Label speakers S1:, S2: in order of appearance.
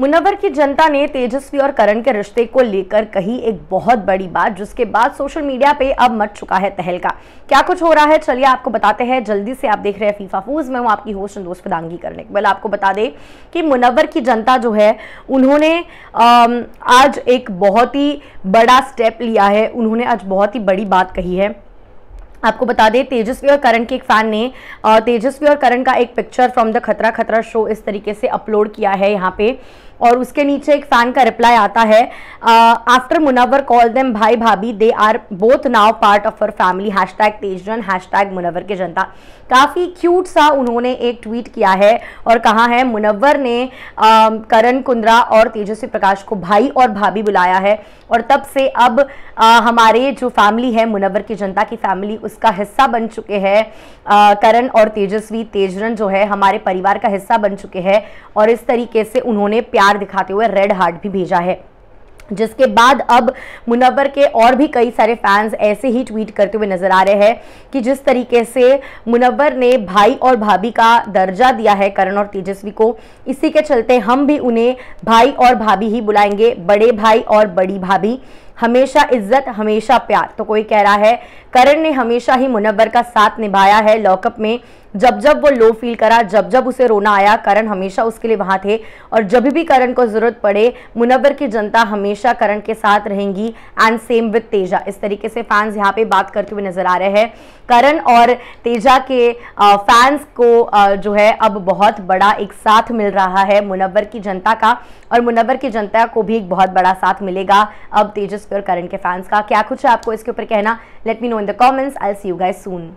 S1: मुनवर की जनता ने तेजस्वी और करण के रिश्ते को लेकर कही एक बहुत बड़ी बात जिसके बाद सोशल मीडिया पे अब मच चुका है तहलका क्या कुछ हो रहा है चलिए आपको बताते हैं जल्दी से आप देख रहे हैं फीफा फूज मैं हूँ आपकी होस्ट दोस्त पदांगी करने के बल आपको बता दें कि मुनवर की जनता जो है उन्होंने आज एक बहुत ही बड़ा स्टेप लिया है उन्होंने आज बहुत ही बड़ी बात कही है आपको बता दें तेजस्वी और करण के एक फैन ने तेजस्वी और करण का एक पिक्चर फ्रॉम द खतरा खतरा शो इस तरीके से अपलोड किया है यहाँ पे और उसके नीचे एक फ़ैन का रिप्लाई आता है आफ्टर मुनावर कॉल देम भाई भाभी they are both now part of our family hashtag Tejran hashtag Munawar के जनता काफ़ी क्यूट सा उन्होंने एक ट्वीट किया है और कहा है मुनवर ने करण कुंद्रा और तेजस्वी प्रकाश को भाई और भाभी बुलाया है और तब से अब आ, हमारे जो फैमिली है मुनवर की जनता की फैमिली उसका हिस्सा बन चुके हैं करण और तेजस्वी तेजरन जो है हमारे परिवार का हिस्सा बन चुके हैं और इस तरीके से उन्होंने प्यार करार दिखाते हुए रेड हार्ट भी भेजा है जिसके बाद अब मुनव्वर के और भी कई सारे फैंस ऐसे ही ट्वीट करते हुए नज़र आ रहे हैं कि जिस तरीके से मुनव्वर ने भाई और भाभी का दर्जा दिया है करण और तेजस्वी को इसी के चलते हम भी उन्हें भाई और भाभी ही बुलाएंगे बड़े भाई और बड़ी भाभी हमेशा इज्जत हमेशा प्यार तो कोई कह रहा है करण ने हमेशा ही मुनव्वर का साथ निभाया है लॉकअप में जब जब वो लो फील करा जब जब उसे रोना आया करण हमेशा उसके लिए वहां थे और जब भी करण को ज़रूरत पड़े मुनव्वर की जनता हमेशा करण के साथ रहेंगी एंड सेम विद तेजा इस तरीके से फैंस यहाँ पे बात करते हुए नज़र आ रहे हैं करण और तेजा के फैंस को जो है अब बहुत बड़ा एक साथ मिल रहा है मुनव्वर की जनता का और मुनव्वर की जनता को भी एक बहुत बड़ा साथ मिलेगा अब तेजस पर करंट के फैंस का क्या कुछ है आपको इसके ऊपर कहना let me know in the comments I see you guys soon